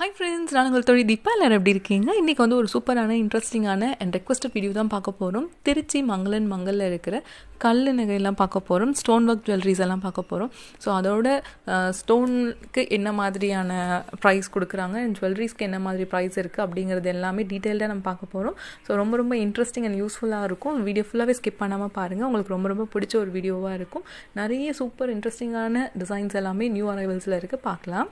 hi friends நான் உங்கள் தொழில் தீபா எல்லாரும் எப்படி இருக்கீங்க இன்றைக்கி வந்து ஒரு சூப்பரான இன்ட்ரெஸ்டிங்கான அண்ட் ரெக்வஸ்ட் வீடியோ தான் பார்க்க போகிறோம் திருச்சி மங்களன் மங்களில் இருக்கிற கல் நகைலாம் பார்க்க போகிறோம் ஸ்டோன் ஒர்க் ஜுவல்லரிஸ் எல்லாம் பார்க்க போகிறோம் ஸோ அதோட ஸ்டோனுக்கு என்ன மாதிரியான ப்ரைஸ் கொடுக்குறாங்க அண்ட் ஜுவல்லரிஸ்க்கு என்ன மாதிரி ப்ரைஸ் இருக்குது அப்படிங்கிறது எல்லாமே டீட்டெயில்டாக நம்ம பார்க்க போகிறோம் ஸோ ரொம்ப ரொம்ப இன்ட்ரெஸ்டிங் அண்ட் யூஸ்ஃபுல்லாக இருக்கும் வீடியோ ஃபுல்லாகவே ஸ்கிப் பண்ணாமல் பாருங்கள் உங்களுக்கு ரொம்ப ரொம்ப பிடிச்ச ஒரு வீடியோவாக இருக்கும் நிறைய சூப்பர் இன்ட்ரெஸ்டிங்கான டிசைன்ஸ் எல்லாமே நியூ அரைவல்ஸில் இருக்குது பார்க்கலாம்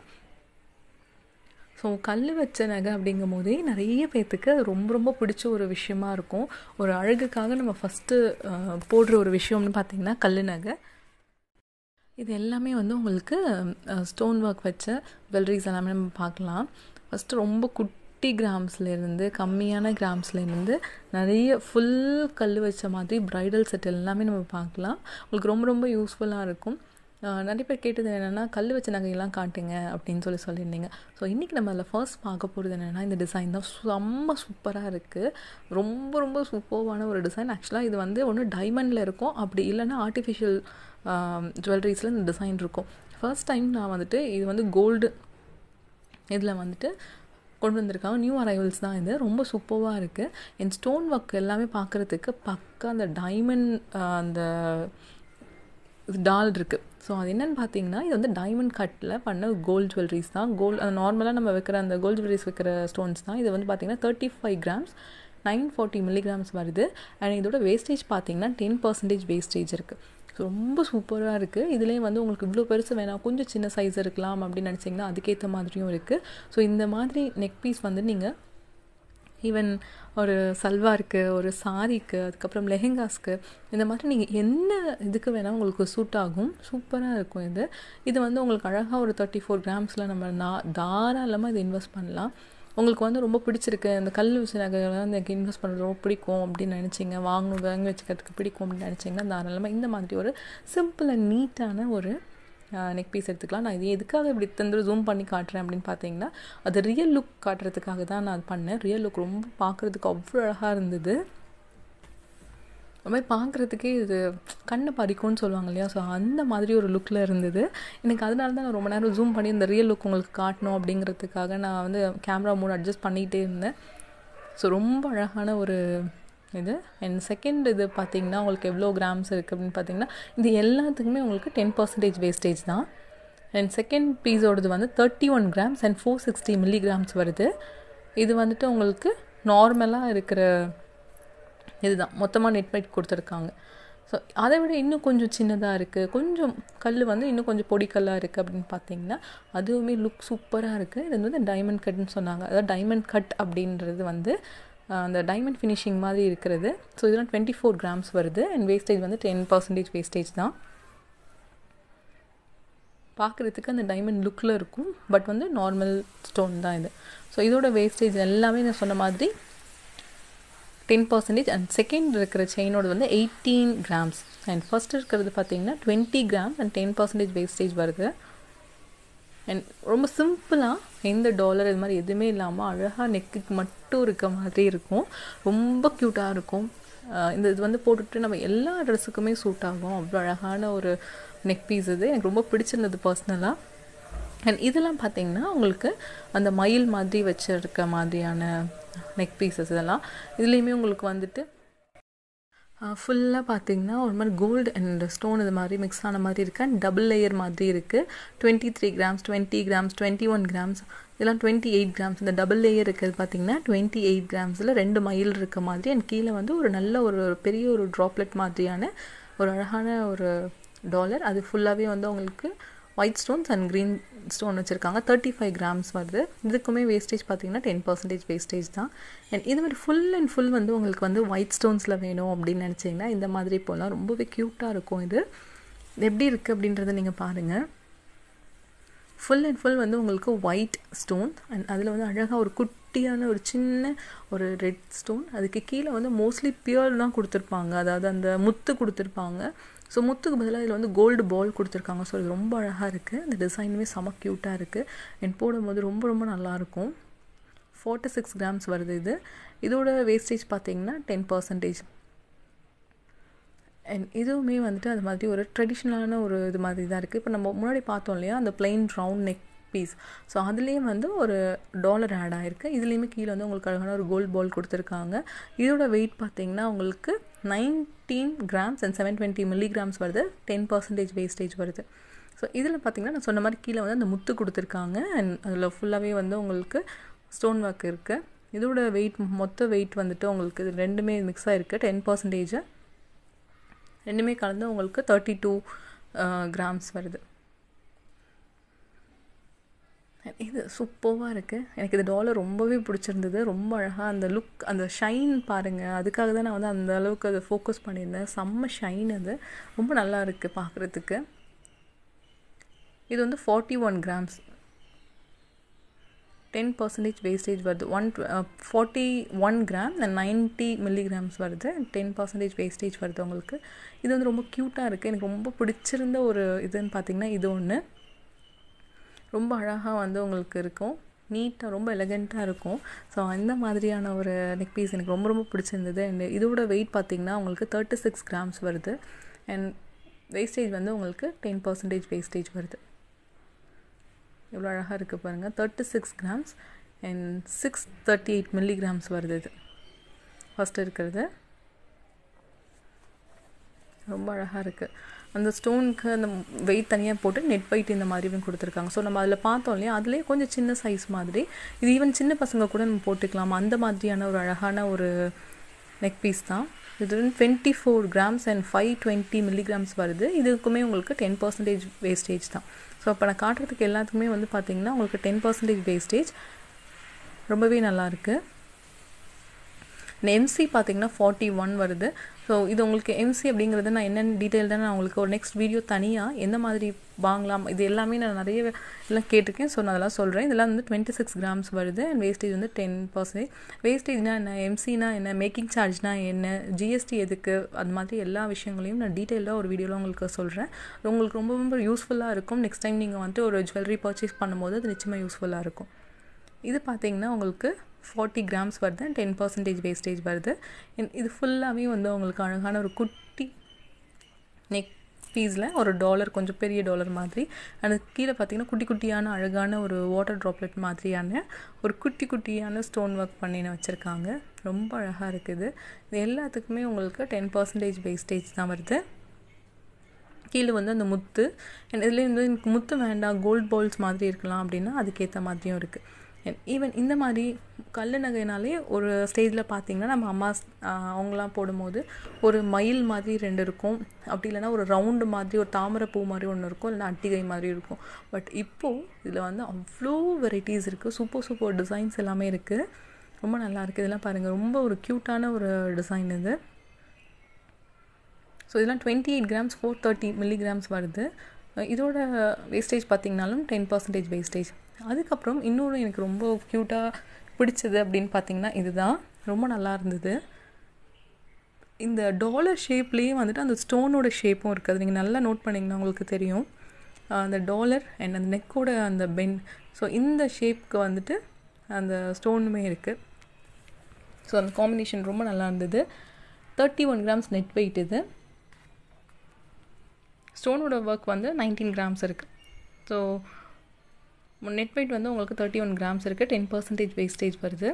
ஸோ கல் வச்ச நகை அப்படிங்கும் போதே நிறைய பேர்த்துக்கு அது ரொம்ப ரொம்ப பிடிச்ச ஒரு விஷயமா இருக்கும் ஒரு அழகுக்காக நம்ம ஃபஸ்ட்டு போடுற ஒரு விஷயம்னு பார்த்திங்கன்னா கல் நகை இது எல்லாமே வந்து உங்களுக்கு ஸ்டோன் ஒர்க் வச்ச ஜுவல்லரிஸ் எல்லாமே நம்ம பார்க்கலாம் ஃபஸ்ட்டு ரொம்ப குட்டி கிராம்ஸ்லேருந்து கம்மியான கிராம்ஸ்லேருந்து நிறைய ஃபுல் கல் வச்ச மாதிரி ப்ரைடல் செட் எல்லாமே நம்ம பார்க்கலாம் உங்களுக்கு ரொம்ப ரொம்ப யூஸ்ஃபுல்லாக இருக்கும் நிறைய பேர் கேட்டது என்னென்னா கல் வச்ச நகையெல்லாம் காட்டுங்க அப்படின்னு சொல்லி சொல்லியிருந்தீங்க ஸோ இன்றைக்கி நம்ம அதில் ஃபர்ஸ்ட் பார்க்க போகிறது என்னென்னா இந்த டிசைன் தான் செம்ம சூப்பராக இருக்குது ரொம்ப ரொம்ப சூப்பர்வான ஒரு டிசைன் ஆக்சுவலாக இது வந்து ஒன்று டைமண்டில் இருக்கும் அப்படி இல்லைன்னா ஆர்டிஃபிஷியல் ஜுவல்லரிஸில் இந்த டிசைன் இருக்கும் ஃபர்ஸ்ட் டைம் நான் வந்துட்டு இது வந்து கோல்டு இதில் வந்துட்டு கொண்டு வந்திருக்காங்க நியூ அரைவல்ஸ் தான் இது ரொம்ப சூப்பராக இருக்குது என் ஸ்டோன் ஒர்க் எல்லாமே பார்க்குறதுக்கு பக்கா அந்த டைமண்ட் அந்த டால் இருக்குது ஸோ அது என்னென்னு பார்த்தீங்கன்னா இது வந்து டைமண்ட் கட்டில் பண்ண கோல்டு ஜுவல்லரிஸ் தான் கோல்டு நார்மலாக நம்ம வைக்கிற அந்த கோல்டு ஜுவல்லரிஸ் வைக்கிற ஸ்டோன்ஸ் தான் இது வந்து பார்த்தீங்கன்னா thirty five grams nine forty milligrams வருது அண்ட் இதோட வேஸ்டேஜ் பார்த்தீங்கன்னா டென் பர்சன்டேஜ் வேஸ்டேஜ் இருக்குது ஸோ ரொம்ப சூப்பராக இருக்குது இதுலேயே வந்து உங்களுக்கு இவ்வளோ பெருசு வேணாம் கொஞ்சம் சின்ன சைஸ் இருக்கலாம் அப்படின்னு நினச்சிங்கன்னா அதுக்கேற்ற மாதிரியும் இருக்குது ஸோ இந்த மாதிரி நெக் பீஸ் வந்து நீங்கள் ஈவன் ஒரு சல்வாருக்கு ஒரு சாரிக்கு அதுக்கப்புறம் லெஹெங்காஸ்க்கு இந்த மாதிரி நீங்கள் என்ன இதுக்கு வேணால் உங்களுக்கு சூட் ஆகும் சூப்பராக இருக்கும் இது இது வந்து உங்களுக்கு அழகாக ஒரு தேர்ட்டி ஃபோர் கிராம்ஸில் நம்ம நா தாராளமாக இது இன்வெஸ்ட் பண்ணலாம் உங்களுக்கு வந்து ரொம்ப பிடிச்சிருக்கு இந்த கல் வச்சு எனக்கு இன்வெஸ்ட் பண்ணுறது ரொம்ப பிடிக்கும் அப்படின்னு நினச்சிங்க வாங்கணும் வாங்கி வச்சுக்கிறதுக்கு பிடிக்கும் அப்படின்னு நினச்சிங்கன்னா தாராளமாக இந்த மாதிரி ஒரு சிம்பிள் அண்ட் நீட்டான ஒரு நெக் பீஸ் எடுத்துக்கலாம் நான் இது எதுக்காக இப்படி தந்து ஜூம் பண்ணி காட்டுறேன் அப்படின்னு பார்த்தீங்கன்னா அது ரியல் லுக் காட்டுறதுக்காக தான் நான் பண்ணேன் ரியல் லுக் ரொம்ப பார்க்குறதுக்கு அவ்வளோ அழகாக இருந்தது அது மாதிரி பார்க்குறதுக்கே இது கண்ணை பறிக்கும்னு சொல்லுவாங்க இல்லையா ஸோ அந்த மாதிரி ஒரு லுக்கில் இருந்தது எனக்கு அதனால தான் நான் ரொம்ப நேரம் ஜூம் பண்ணி இந்த ரியல் லுக் உங்களுக்கு காட்டணும் அப்படிங்கிறதுக்காக நான் வந்து கேமரா மூட் அட்ஜஸ்ட் பண்ணிகிட்டே இருந்தேன் ஸோ ரொம்ப அழகான ஒரு இது அண்ட் செகண்ட் இது பார்த்திங்கன்னா உங்களுக்கு எவ்வளோ கிராம்ஸ் இருக்குது அப்படின்னு பார்த்தீங்கன்னா இது எல்லாத்துக்குமே உங்களுக்கு டென் பர்சன்டேஜ் வேஸ்டேஜ் தான் அண்ட் செகண்ட் பீஸோடது வந்து thirty one grams and four sixty milligrams வருது இது வந்துட்டு உங்களுக்கு நார்மலாக இருக்கிற இதுதான் மொத்தமாக நெட் மைட் கொடுத்துருக்காங்க ஸோ அதை விட இன்னும் கொஞ்சம் சின்னதாக இருக்குது கொஞ்சம் கல் வந்து இன்னும் கொஞ்சம் பொடிக்கல்லாக இருக்குது அப்படின்னு பார்த்தீங்கன்னா அதுவுமே லுக் சூப்பராக இருக்குது இது வந்து டைமண்ட் கட்னு சொன்னாங்க அதாவது டைமண்ட் கட் அப்படின்றது வந்து அந்த டைமண்ட் ஃபினிஷிங் மாதிரி இருக்கிறது ஸோ இதெல்லாம் டுவெண்ட்டி ஃபோர் கிராம்ஸ் வருது அண்ட் வேஸ்டேஜ் வந்து டென் பர்சன்டேஜ் வேஸ்டேஜ் தான் பார்க்குறதுக்கு அந்த டைமண்ட் லுக்கில் இருக்கும் பட் வந்து நார்மல் ஸ்டோன் தான் இது ஸோ இதோட வேஸ்டேஜ் எல்லாமே நான் சொன்ன மாதிரி டென் பர்சன்டேஜ் அண்ட் செகண்ட் இருக்கிற செயினோட வந்து எயிட்டீன் கிராம்ஸ் அண்ட் ஃபஸ்ட் இருக்கிறது பார்த்தீங்கன்னா twenty gram and ten percentage wastage வருது அண்ட் ரொம்ப சிம்பிளாக எந்த டாலர் இது மாதிரி எதுவுமே இல்லாமல் அழகாக நெக்குக்கு மட்டும் இருக்க மாதிரி இருக்கும் ரொம்ப க்யூட்டாக இருக்கும் இந்த இது வந்து போட்டுட்டு நம்ம எல்லா ட்ரெஸ்ஸுக்குமே சூட் ஆகும் அவ்வளோ அழகான ஒரு நெக் பீஸ் இது எனக்கு ரொம்ப பிடிச்சிருந்தது பர்சனலாக அண்ட் இதெல்லாம் பார்த்திங்கன்னா உங்களுக்கு அந்த மயில் மாதிரி வச்சுருக்க மாதிரியான நெக் பீசஸ் இதெல்லாம் இதுலேயுமே உங்களுக்கு வந்துட்டு ஃபுல்லாக பார்த்தீங்கன்னா ஒரு மாதிரி கோல்டு அண்ட் ஸ்டோன் இது மாதிரி மிக்ஸ் ஆன மாதிரி இருக்குது அண்ட் டபுள் லேயர் மாதிரி இருக்குது twenty three grams twenty grams twenty one grams இதெல்லாம் டுவெண்ட்டி எயிட் கிராம்ஸ் இந்த டபுள் லேயர் இருக்கிறது பார்த்தீங்கன்னா டுவெண்ட்டி எயிட் கிராம்ஸில் ரெண்டு மைல் இருக்க மாதிரி அண்ட் கீழே வந்து ஒரு நல்ல ஒரு பெரிய ஒரு ட்ராப்லெட் மாதிரியான ஒரு அழகான ஒரு டாலர் அது ஃபுல்லாகவே வந்து அவங்களுக்கு white stones and green stone வச்சுருக்காங்க தேர்ட்டி ஃபைவ் கிராம்ஸ் வருது இதுக்குமே வேஸ்டேஜ் பார்த்தீங்கன்னா டென் பர்சன்டேஜ் வேஸ்டேஜ் தான் அண்ட் இது மாதிரி ஃபுல் அண்ட் ஃபுல் வந்து உங்களுக்கு வந்து ஒயிட் ஸ்டோன்ஸில் வேணும் அப்படின்னு நினச்சிங்கன்னா இந்த மாதிரி போகலாம் ரொம்பவே க்யூட்டாக இருக்கும் இது எப்படி இருக்குது அப்படின்றத நீங்கள் பாருங்கள் ஃபுல் அண்ட் ஃபுல் வந்து உங்களுக்கு ஒயிட் ஸ்டோன் அண்ட் அதில் வந்து அழகாக ஒரு குட்டியான ஒரு சின்ன ஒரு ரெட் ஸ்டோன் அதுக்கு கீழே வந்து மோஸ்ட்லி பியூர் தான் கொடுத்துருப்பாங்க அதாவது அந்த முத்து கொடுத்துருப்பாங்க ஸோ முத்துக்கு பதிலாக இதில் வந்து கோல்டு பால் கொடுத்துருக்காங்க ஸோ இது ரொம்ப அழகாக இருக்குது இந்த டிசைனுமே செம க்யூட்டாக இருக்குது என் போடும்போது ரொம்ப ரொம்ப நல்லாயிருக்கும் ஃபோர்ட்டி சிக்ஸ் கிராம்ஸ் வருது இது இதோட வேஸ்டேஜ் பார்த்தீங்கன்னா டென் பர்சன்டேஜ் அண்ட் இதுவுமே வந்துட்டு அது மாதிரி ஒரு ட்ரெடிஷ்னலான ஒரு இது மாதிரி தான் இருக்குது இப்போ நம்ம முன்னாடி பார்த்தோம் இல்லையா அந்த plain round neck piece so அதுலேயும் வந்து ஒரு டாலர் ஆட் ஆகிருக்கு இதுலேயுமே கீழே வந்து உங்களுக்கு அழகான ஒரு கோல்ட் பால் கொடுத்துருக்காங்க இதோட வெயிட் பார்த்தீங்கன்னா உங்களுக்கு nineteen grams and seven twenty milligrams வருது டென் பர்சன்டேஜ் வேஸ்டேஜ் வருது ஸோ இதில் பார்த்திங்கன்னா நான் சொன்ன மாதிரி கீழே வந்து அந்த முத்து கொடுத்துருக்காங்க அண்ட் அதில் ஃபுல்லாகவே வந்து உங்களுக்கு ஸ்டோன் ஒர்க் இருக்குது இதோட வெயிட் மொத்த வெயிட் வந்துட்டு உங்களுக்கு இது ரெண்டுமே மிக்ஸ் ஆகிருக்கு டென் பர்சன்டேஜ் ரெண்டுமே கலந்து உங்களுக்கு தேர்ட்டி டூ கிராம்ஸ் வருது இது சூப்பர்வாக இருக்குது எனக்கு இந்த டாலர் ரொம்பவே பிடிச்சிருந்தது ரொம்ப அழகாக அந்த லுக் அந்த ஷைன் பாருங்கள் அதுக்காக தான் நான் வந்து அந்தளவுக்கு அதை ஃபோக்கஸ் பண்ணியிருந்தேன் செம்ம ஷைன் அது ரொம்ப நல்லா இருக்குது பார்க்குறதுக்கு இது வந்து forty one grams ten percentage wastage வருது one forty one gram ninety milligrams வருது டென் பர்சன்டேஜ் வேஸ்டேஜ் வருது உங்களுக்கு இது வந்து ரொம்ப க்யூட்டாக இருக்குது எனக்கு ரொம்ப பிடிச்சிருந்த ஒரு இதுன்னு பார்த்திங்கன்னா இது ஒன்று ரொம்ப அழகாக வந்து உங்களுக்கு இருக்கும் நீட்டாக ரொம்ப எலகெண்ட்டாக இருக்கும் ஸோ அந்த மாதிரியான ஒரு நெக் பீஸ் எனக்கு ரொம்ப ரொம்ப பிடிச்சிருந்தது அண்ட் இதோட வெயிட் பார்த்திங்கன்னா உங்களுக்கு தேர்ட்டி சிக்ஸ் கிராம்ஸ் வருது அண்ட் வேஸ்டேஜ் வந்து உங்களுக்கு டென் பர்சன்டேஜ் வேஸ்டேஜ் வருது எவ்வளோ அழகாக இருக்குது பாருங்கள் thirty six grams and six thirty eight milligrams வருது இது ஃபஸ்ட்டு இருக்கிறது ரொம்ப அழகாக இருக்குது அந்த ஸ்டோனுக்கு அந்த வெயிட் தனியாக போட்டு நெட் வெயிட் இந்த மாதிரி கொடுத்துருக்காங்க ஸோ நம்ம அதில் பார்த்தோம் இல்லையா அதுலேயே கொஞ்சம் சின்ன சைஸ் மாதிரி இது ஈவன் சின்ன பசங்க கூட நம்ம போட்டுக்கலாம் அந்த மாதிரியான ஒரு அழகான ஒரு நெக் பீஸ் தான் இது twenty four grams and five twenty milligrams வருது இதுக்குமே உங்களுக்கு டென் பர்சன்டேஜ் வேஸ்டேஜ் தான் ஸோ இப்போ நான் காட்டுறதுக்கு எல்லாத்துக்குமே வந்து பார்த்திங்கன்னா உங்களுக்கு டென் பர்சன்டேஜ் வேஸ்டேஜ் ரொம்பவே நல்லாயிருக்கு இந்த எம்சி பார்த்தீங்கன்னா ஃபார்ட்டி ஒன் வருது ஸோ இது உங்களுக்கு எம்சி அப்படிங்கிறது நான் என்னென்ன டீட்டெயில் தான் நான் உங்களுக்கு ஒரு நெக்ஸ்ட் வீடியோ தனியாக எந்த மாதிரி வாங்கலாம் இது எல்லாமே நான் நிறைய எல்லாம் கேட்டிருக்கேன் ஸோ நான் அதெல்லாம் சொல்கிறேன் இதெல்லாம் வந்து டுவெண்ட்டி சிக்ஸ் கிராம்ஸ் வருது அண்ட் வேஸ்டேஜ் வந்து டென் பர்சன்டேஜ் வேஸ்டேஜ்னா என்ன எம்சினா என்ன மேக்கிங் சார்ஜ்னா என்ன ஜிஎஸ்டி எதுக்கு அது மாதிரி எல்லா விஷயங்களையும் நான் டீட்டெயிலாக ஒரு வீடியோவில் உங்களுக்கு சொல்கிறேன் உங்களுக்கு ரொம்ப ரொம்ப யூஸ்ஃபுல்லாக இருக்கும் நெக்ஸ்ட் டைம் நீங்கள் வந்துட்டு ஒரு ஜுவல்லரி பர்ச்சேஸ் பண்ணும்போது அது நிச்சயமாக யூஸ்ஃபுல்லாக இருக்கும் இது பார்த்தீங்கன்னா உங்களுக்கு ஃபார்ட்டி கிராம்ஸ் வருது டென் பர்சன்டேஜ் வேஸ்டேஜ் வருது இது ஃபுல்லாகவே வந்து அவங்களுக்கு அழகான ஒரு குட்டி நெக் பீஸில் ஒரு டாலர் கொஞ்சம் பெரிய டாலர் மாதிரி அந்த கீழே பார்த்தீங்கன்னா குட்டி குட்டியான அழகான ஒரு வாட்டர் ட்ராப்லெட் மாதிரியான ஒரு குட்டி குட்டியான ஸ்டோன் ஒர்க் பண்ணின வச்சுருக்காங்க ரொம்ப அழகாக இருக்குது இது எல்லாத்துக்குமே உங்களுக்கு டென் பர்சன்டேஜ் வேஸ்டேஜ் தான் வருது கீழே வந்து அந்த முத்து இதில் வந்து எனக்கு முத்து வேண்டாம் கோல்ட் பால்ஸ் மாதிரி இருக்கலாம் அப்படின்னா அதுக்கேற்ற மாதிரியும் இருக்குது ஈவன் இந்த மாதிரி கல் நகைனாலே ஒரு ஸ்டேஜில் பார்த்தீங்கன்னா நம்ம அம்மா அவங்களாம் போடும்போது ஒரு மயில் மாதிரி ரெண்டு இருக்கும் அப்படி இல்லைனா ஒரு ரவுண்டு மாதிரி ஒரு தாமரை பூ மாதிரி ஒன்று இருக்கும் இல்லைனா அட்டிகை மாதிரி இருக்கும் பட் இப்போது இதில் வந்து அவ்வளோ வெரைட்டிஸ் இருக்குது சூப்பர் சூப்பர் டிசைன்ஸ் எல்லாமே இருக்குது ரொம்ப நல்லா இருக்குது இதெல்லாம் பாருங்கள் ரொம்ப ஒரு க்யூட்டான ஒரு டிசைன் இது ஸோ இதெல்லாம் twenty eight grams four thirty milligrams வருது இதோட வேஸ்டேஜ் பார்த்தீங்கனாலும் டென் பர்சன்டேஜ் வேஸ்டேஜ் அதுக்கப்புறம் இன்னொன்று எனக்கு ரொம்ப க்யூட்டாக பிடிச்சது அப்படின்னு பார்த்தீங்கன்னா இதுதான் ரொம்ப நல்லா இருந்தது இந்த டாலர் ஷேப்லேயே வந்துட்டு அந்த ஸ்டோனோட ஷேப்பும் இருக்குது அது நீங்கள் நல்லா நோட் பண்ணிங்கன்னா உங்களுக்கு தெரியும் அந்த டாலர் அண்ட் அந்த நெக்கோட அந்த பென் ஸோ இந்த ஷேப்புக்கு வந்துட்டு அந்த ஸ்டோனுமே இருக்குது ஸோ அந்த காம்பினேஷன் ரொம்ப நல்லா இருந்தது thirty one grams net weight இது ஸ்டோனோட ஒர்க் வந்து நைன்டீன் கிராம்ஸ் இருக்குது ஸோ நெட் வெயிட் வந்து உங்களுக்கு தேர்ட்டி ஒன் கிராம்ஸ் இருக்குது டென் பர்சன்டேஜ் வேஸ்டேஜ் வருது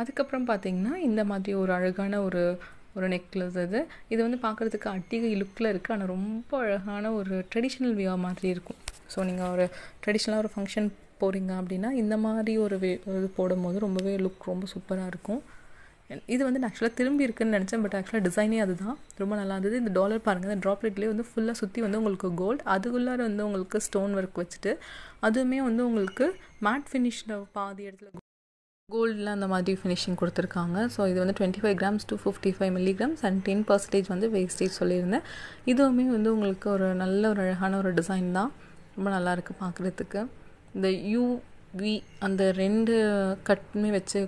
அதுக்கப்புறம் பார்த்தீங்கன்னா இந்த மாதிரி ஒரு அழகான ஒரு ஒரு நெக்லஸ் அது இது வந்து பார்க்குறதுக்கு அட்டிகை லுக்கில் இருக்குது ஆனால் ரொம்ப அழகான ஒரு ட்ரெடிஷ்னல் வியூ மாதிரி இருக்கும் ஸோ நீங்கள் ஒரு ட்ரெடிஷ்னலாக ஒரு ஃபங்க்ஷன் போகிறீங்க அப்படின்னா இந்த மாதிரி ஒரு வே இது போடும்போது ரொம்பவே லுக் ரொம்ப சூப்பராக இருக்கும் இது வந்து ஆக்சுவலாக திரும்பி இருக்குன்னு நினச்சேன் பட் ஆக்சுவலாக டிசைனே அதுதான் ரொம்ப நல்லா இருந்தது இந்த டாலர் பாருங்கள் இந்த ட்ராப்லெட்லேயே வந்து ஃபுல்லாக சுற்றி வந்து உங்களுக்கு கோல்டு அதுக்குள்ளார வந்து உங்களுக்கு ஸ்டோன் ஒர்க் வச்சுட்டு அதுவுமே வந்து உங்களுக்கு மேட் ஃபினிஷில் பாதி இடத்துல கோல்டில் அந்த மாதிரி ஃபினிஷிங் கொடுத்துருக்காங்க ஸோ இது வந்து twenty five grams two fifty five milligrams and ten percentage வந்து வேஸ்டேஜ் சொல்லியிருந்தேன் இதுவுமே வந்து உங்களுக்கு ஒரு நல்ல ஒரு அழகான ஒரு டிசைன் தான் ரொம்ப நல்லாயிருக்கு பார்க்குறதுக்கு இந்த வி அந்த ரெண்டு கட்டுமே வச்சு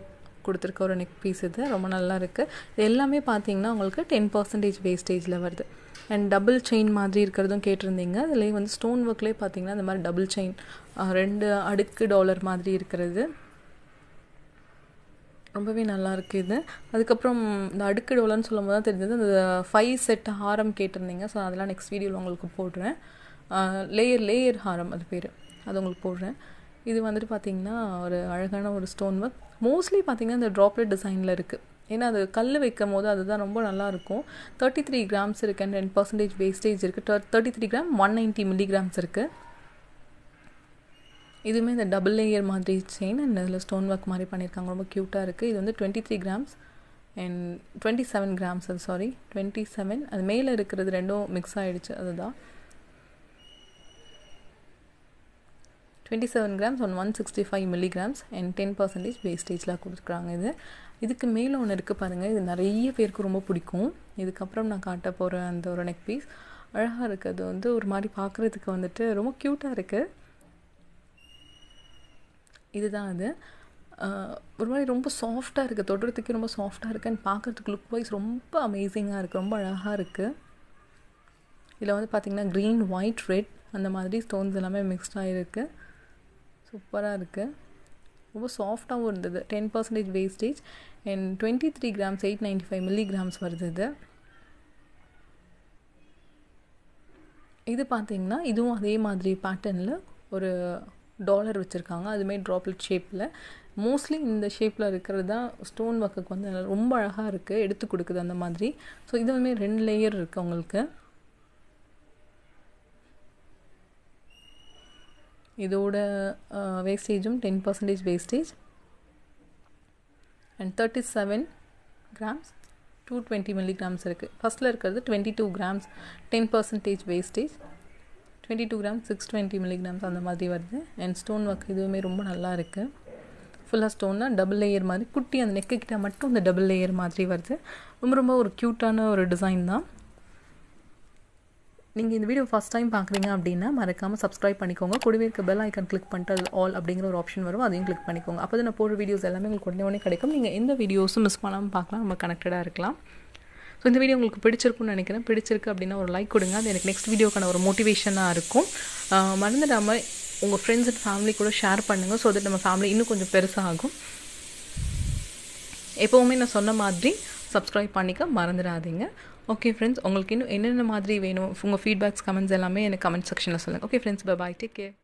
கொடுத்துருக்க ஒரு நெக் பீஸ் இது ரொம்ப நல்லா இருக்குது எல்லாமே பார்த்தீங்கன்னா உங்களுக்கு டென் பர்சன்டேஜ் வேஸ்டேஜில் வருது அண்ட் டபுள் செயின் மாதிரி இருக்கிறதும் கேட்டிருந்தீங்க அதுலேயே வந்து ஸ்டோன் ஒர்க்லேயே பார்த்தீங்கன்னா இந்த மாதிரி டபுள் செயின் ரெண்டு அடுக்கு டாலர் மாதிரி இருக்கிறது ரொம்பவே நல்லா இருக்குது இது அதுக்கப்புறம் இந்த அடுக்கு டோலர்னு சொல்லும் போது தான் தெரிஞ்சது அந்த ஃபைவ் செட் ஹாரம் கேட்டிருந்தீங்க ஸோ அதெல்லாம் நெக்ஸ்ட் வீடியோவில் உங்களுக்கு போடுறேன் லேயர் லேயர் ஹாரம் அது பேர் அது உங்களுக்கு போடுறேன் இது வந்துட்டு பார்த்திங்கன்னா ஒரு அழகான ஒரு ஸ்டோன் ஒர்க் மோஸ்ட்லி பார்த்திங்கன்னா இந்த ட்ராப்லெட் டிசைனில் இருக்குது ஏன்னா அது கல் வைக்கும் போது அதுதான் ரொம்ப நல்லாயிருக்கும் தேர்ட்டி த்ரீ கிராம்ஸ் இருக்குது அண்ட் டென் பர்சன்டேஜ் வேஸ்டேஜ் இருக்குது thirty three gram one ninety milligrams இருக்குது இதுவுமே இந்த டபுள் லேயர் மாதிரி செயின் அண்ட் அதில் ஸ்டோன் ஒர்க் மாதிரி பண்ணியிருக்காங்க ரொம்ப க்யூட்டாக இருக்குது இது வந்து twenty three grams and twenty seven grams அது சாரி டுவெண்ட்டி செவன் அது மேலே இருக்கிறது ரெண்டும் மிக்ஸ் ஆகிடுச்சு அதுதான் twenty seven grams one one sixty five milligrams and ten percentage வேஸ்டேஜில் கொடுக்குறாங்க இது இதுக்கு மேலே ஒன்று இருக்குது பாருங்கள் இது நிறைய பேருக்கு ரொம்ப பிடிக்கும் இதுக்கப்புறம் நான் காட்ட போகிற அந்த ஒரு நெக் பீஸ் அழகாக இருக்குது அது வந்து ஒரு மாதிரி பார்க்குறதுக்கு வந்துட்டு ரொம்ப க்யூட்டாக இருக்குது இதுதான் அது ஒரு மாதிரி ரொம்ப சாஃப்டாக இருக்குது தொடுறதுக்கு ரொம்ப சாஃப்டாக இருக்குது அண்ட் பார்க்குறதுக்கு லுக் வைஸ் ரொம்ப அமேசிங்காக இருக்குது ரொம்ப அழகாக இருக்குது இதில் வந்து பார்த்திங்கன்னா க்ரீன் ஒயிட் ரெட் அந்த மாதிரி ஸ்டோன்ஸ் எல்லாமே மிக்ஸ்டாக இருக்குது சூப்பராக இருக்குது ரொம்ப சாஃப்டாகவும் இருந்தது ten percentage wastage and twenty three grams eight ninety five grams வருது இது இது பார்த்திங்கன்னா இதுவும் அதே மாதிரி பேட்டர்னில் ஒரு டாலர் வச்சுருக்காங்க அதுமாரி ட்ராப்லெட் ஷேப்பில் மோஸ்ட்லி இந்த ஷேப்பில் இருக்கிறது தான் ஸ்டோன் ஒர்க்குக்கு வந்து ரொம்ப அழகாக இருக்குது எடுத்து கொடுக்குது அந்த மாதிரி ஸோ இது வந்து ரெண்டு லேயர் இருக்குது உங்களுக்கு இதோட வேஸ்டேஜும் ten percentage wastage and thirty seven grams two twenty milligrams இருக்குது ஃபஸ்ட்டில் இருக்கிறது twenty two grams ten percentage wastage twenty two gram six twenty milligrams அந்த மாதிரி வருது அண்ட் ஸ்டோன் ஒர்க் இதுவுமே ரொம்ப நல்லா இருக்குது ஃபுல்லாக ஸ்டோன்னா டபுள் லேயர் மாதிரி குட்டி அந்த நெக்கு கிட்ட மட்டும் அந்த டபுள் லேயர் மாதிரி வருது ரொம்ப ரொம்ப ஒரு க்யூட்டான ஒரு டிசைன் தான் நீங்கள் இந்த வீடியோ ஃபஸ்ட் டைம் பார்க்குறீங்க அப்படின்னா மறக்காமல் சப்ஸ்கிரைப் பண்ணிக்கோங்க கூடவே இருக்க பெல் ஐக்கன் கிளிக் பண்ணிட்டு ஆல் அப்படிங்கிற ஒரு ஆப்ஷன் வரும் அதையும் கிளிக் பண்ணிக்கோங்க அப்போ தான் நான் போடுற வீடியோஸ் எல்லாமே உங்களுக்கு உடனே உடனே கிடைக்கும் நீங்கள் எந்த வீடியோஸும் மிஸ் பண்ணாமல் பார்க்கலாம் நம்ம கனெக்டடாக இருக்கலாம் ஸோ இந்த வீடியோ உங்களுக்கு பிடிச்சிருக்குன்னு நினைக்கிறேன் பிடிச்சிருக்கு அப்படின்னா ஒரு லைக் கொடுங்க அது எனக்கு நெக்ஸ்ட் வீடியோக்கான ஒரு மோட்டிவேஷனாக இருக்கும் மறந்துடாமல் உங்கள் ஃப்ரெண்ட்ஸ் அண்ட் ஃபேமிலி கூட ஷேர் பண்ணுங்கள் ஸோ தட் நம்ம ஃபேமிலி இன்னும் கொஞ்சம் பெருசாகும் எப்போவுமே நான் சொன்ன மாதிரி சப்ஸ்கிரைப் பண்ணிக்க மறந்துடாதீங்க ஓகே ஃப்ரெண்ட்ஸ் உங்களுக்கு இன்னும் என்னென்ன மாதிரி வேணும் உங்கள் ஃபீட்பேக்ஸ் கமெண்ட்ஸ் எல்லாமே எனக்கு கமெண்ட் செக்ஷனில் சொல்லுங்கள் okay friends bye take care